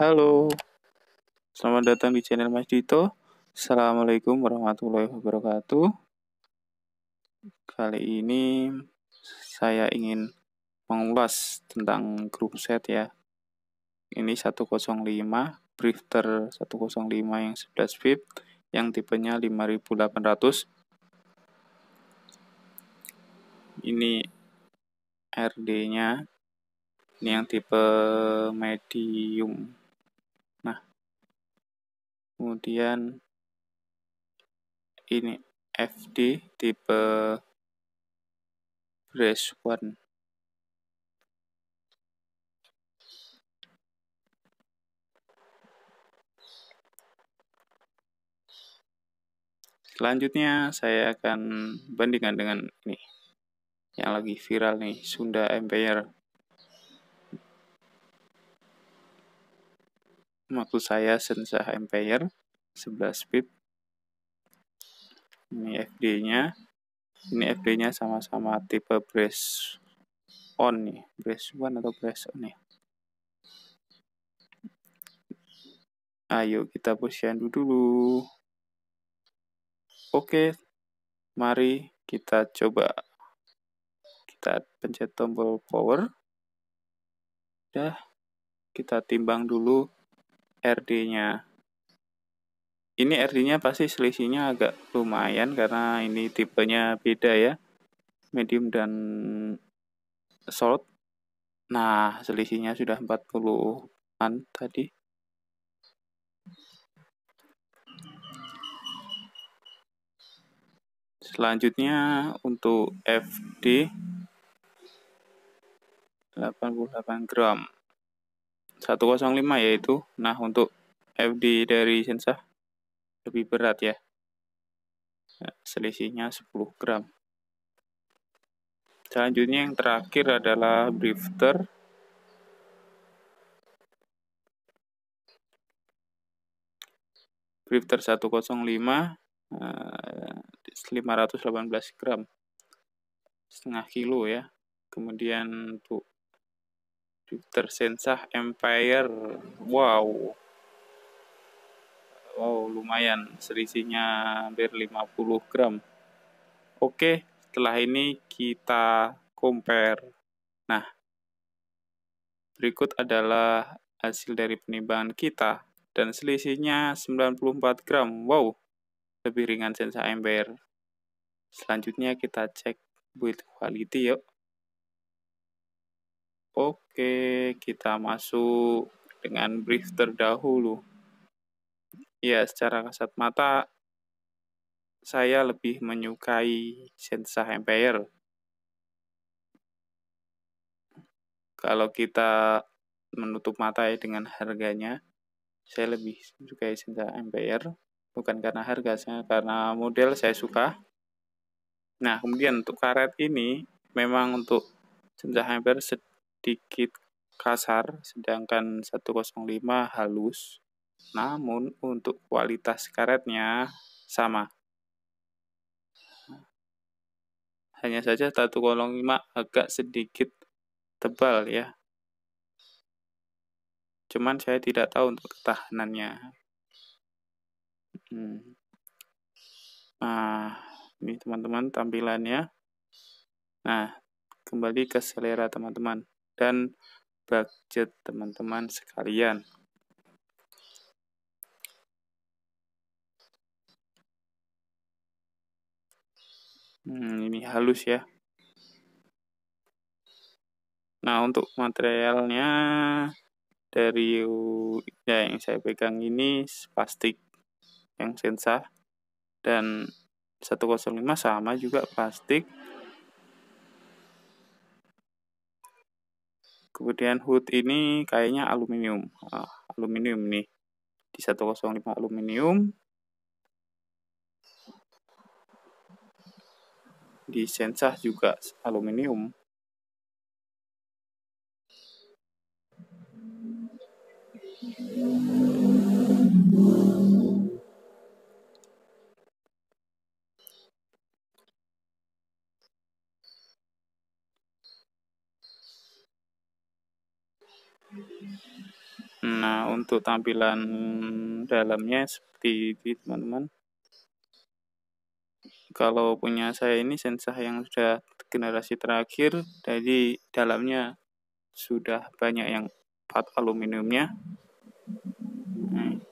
Halo, selamat datang di channel Mas Dito. Assalamualaikum warahmatullahi wabarakatuh. Kali ini saya ingin mengulas tentang grup set ya. Ini 105, Brifter 105 yang 11 VIP, yang tipenya 5800. Ini RD-nya, ini yang tipe medium kemudian ini FD tipe brace one Selanjutnya saya akan bandingkan dengan ini yang lagi viral nih Sunda Empire maksud saya Sensa Empire 11 pip ini FD-nya ini FD-nya sama-sama tipe brace on nih brace one atau brace on nih ayo kita dulu dulu oke mari kita coba kita pencet tombol power dah kita timbang dulu RD-nya. Ini RD-nya pasti selisihnya agak lumayan karena ini tipenya beda ya. Medium dan short. Nah, selisihnya sudah 40-an tadi. Selanjutnya untuk FD 88 gram. 105 yaitu nah untuk FD dari Sensa lebih berat ya. ya selisihnya 10 gram. Selanjutnya yang terakhir adalah drifter. Drifter 105 518 eh, gram setengah kilo ya kemudian untuk Sensah Empire. Wow. Wow, lumayan selisihnya hampir 50 gram. Oke, setelah ini kita compare. Nah, berikut adalah hasil dari penimbangan kita dan selisihnya 94 gram. Wow, lebih ringan sensa Empire. Selanjutnya kita cek build quality yuk. Oke, kita masuk dengan brief terdahulu. Ya, secara kasat mata, saya lebih menyukai Sensa Empire. Kalau kita menutup mata ya dengan harganya, saya lebih menyukai Sensa Empire. Bukan karena harga, saya karena model saya suka. Nah, kemudian untuk karet ini, memang untuk Sensa Empire sedikit sedikit kasar, sedangkan 105 halus. Namun untuk kualitas karetnya sama. Hanya saja 105 agak sedikit tebal ya. Cuman saya tidak tahu untuk ketahanannya. Hmm. Nah, ini teman-teman tampilannya. Nah, kembali ke selera teman-teman dan budget teman-teman sekalian. Hmm, ini halus ya. Nah, untuk materialnya dari ya, yang saya pegang ini plastik yang sensa dan 105 sama juga plastik Kemudian hood ini kayaknya aluminium. Ah, aluminium nih. Di 105 aluminium. Di sensah juga aluminium. Nah, untuk tampilan dalamnya seperti ini, teman-teman. Kalau punya saya ini Sensa yang sudah generasi terakhir, jadi dalamnya sudah banyak yang part aluminiumnya. Hmm.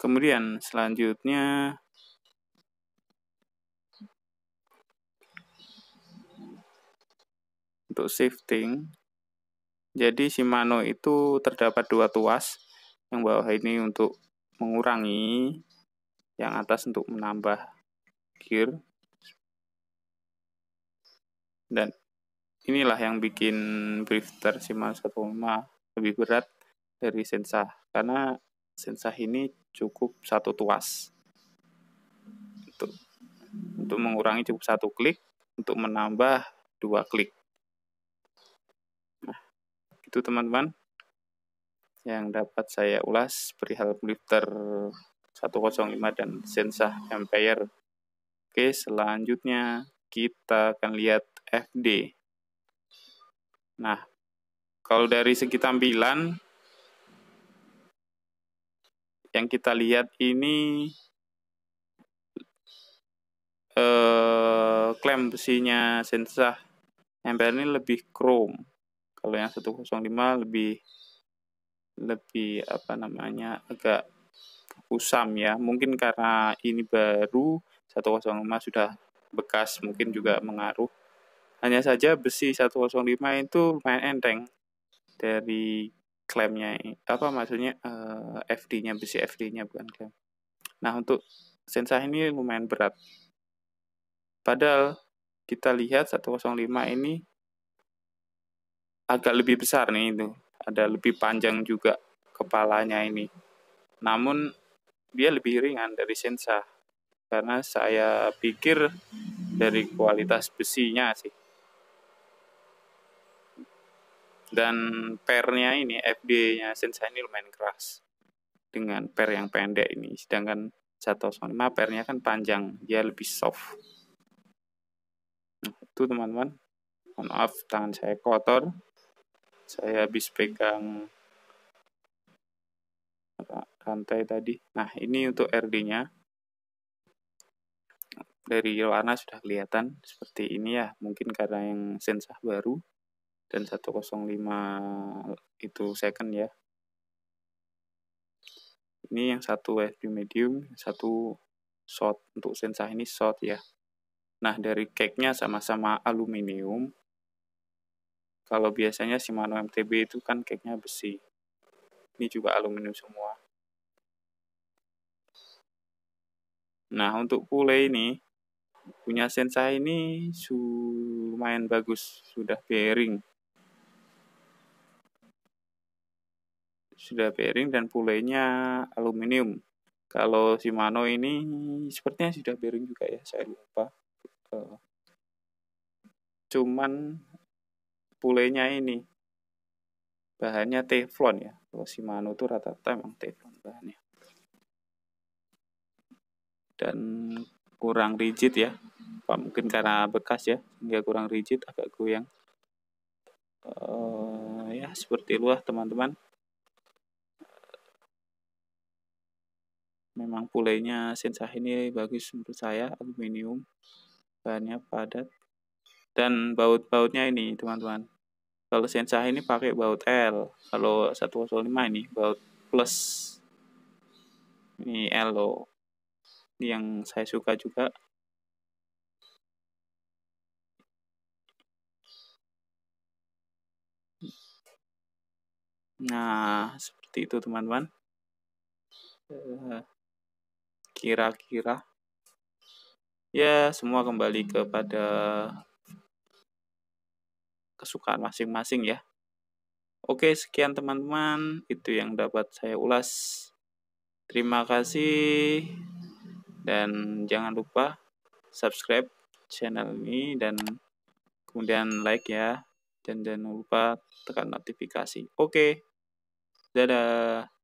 Kemudian selanjutnya untuk shifting. Jadi Shimano itu terdapat dua tuas, yang bawah ini untuk mengurangi, yang atas untuk menambah gear. Dan inilah yang bikin drifter Shimano 105 lebih berat dari Sensa karena Sensa ini cukup satu tuas. Untuk untuk mengurangi cukup satu klik, untuk menambah dua klik itu teman-teman yang dapat saya ulas perihal blifter 105 dan sensa Empire. Oke, selanjutnya kita akan lihat FD. Nah, kalau dari segi tampilan, yang kita lihat ini eh, klaim besinya sensa Empire ini lebih chrome kalau yang 105 lebih lebih apa namanya agak kusam ya mungkin karena ini baru 105 sudah bekas mungkin juga mengaruh hanya saja besi 105 itu lumayan enteng dari klaimnya apa maksudnya uh, eh, FD-nya besi FD-nya bukan klaim nah untuk sensa ini lumayan berat padahal kita lihat 105 ini agak lebih besar nih itu ada lebih panjang juga kepalanya ini namun dia lebih ringan dari Sensa karena saya pikir dari kualitas besinya sih dan pernya ini FD-nya Sensa ini lumayan keras dengan per yang pendek ini sedangkan satu 105 pernya kan panjang dia lebih soft nah, itu teman-teman maaf tangan saya kotor saya habis pegang rantai tadi. Nah, ini untuk RD-nya. Dari warna sudah kelihatan seperti ini ya. Mungkin karena yang sensah baru dan 105 itu second ya. Ini yang satu FD medium, satu short untuk sensah ini short ya. Nah, dari cake-nya sama-sama aluminium, kalau biasanya Shimano MTB itu kan kayaknya besi. Ini juga aluminium semua. Nah, untuk pule ini, punya sensa ini lumayan bagus. Sudah bearing. Sudah bearing dan pulenya aluminium. Kalau Shimano ini sepertinya sudah bearing juga ya, saya lupa. Eh, cuman pulenya ini bahannya teflon ya kalau Shimano itu rata-rata emang teflon bahannya dan kurang rigid ya Pak mungkin karena bekas ya hingga kurang rigid agak goyang uh, ya seperti luah teman-teman memang pulenya sensah ini bagus menurut saya aluminium bahannya padat dan baut-bautnya ini teman-teman kalau Sensa ini pakai baut L. Kalau 105 ini baut plus. Ini L loh. Ini yang saya suka juga. Nah, seperti itu teman-teman. Eh, kira-kira. Ya, semua kembali kepada kesukaan masing-masing ya. Oke, sekian teman-teman, itu yang dapat saya ulas. Terima kasih dan jangan lupa subscribe channel ini dan kemudian like ya dan jangan lupa tekan notifikasi. Oke. Dadah.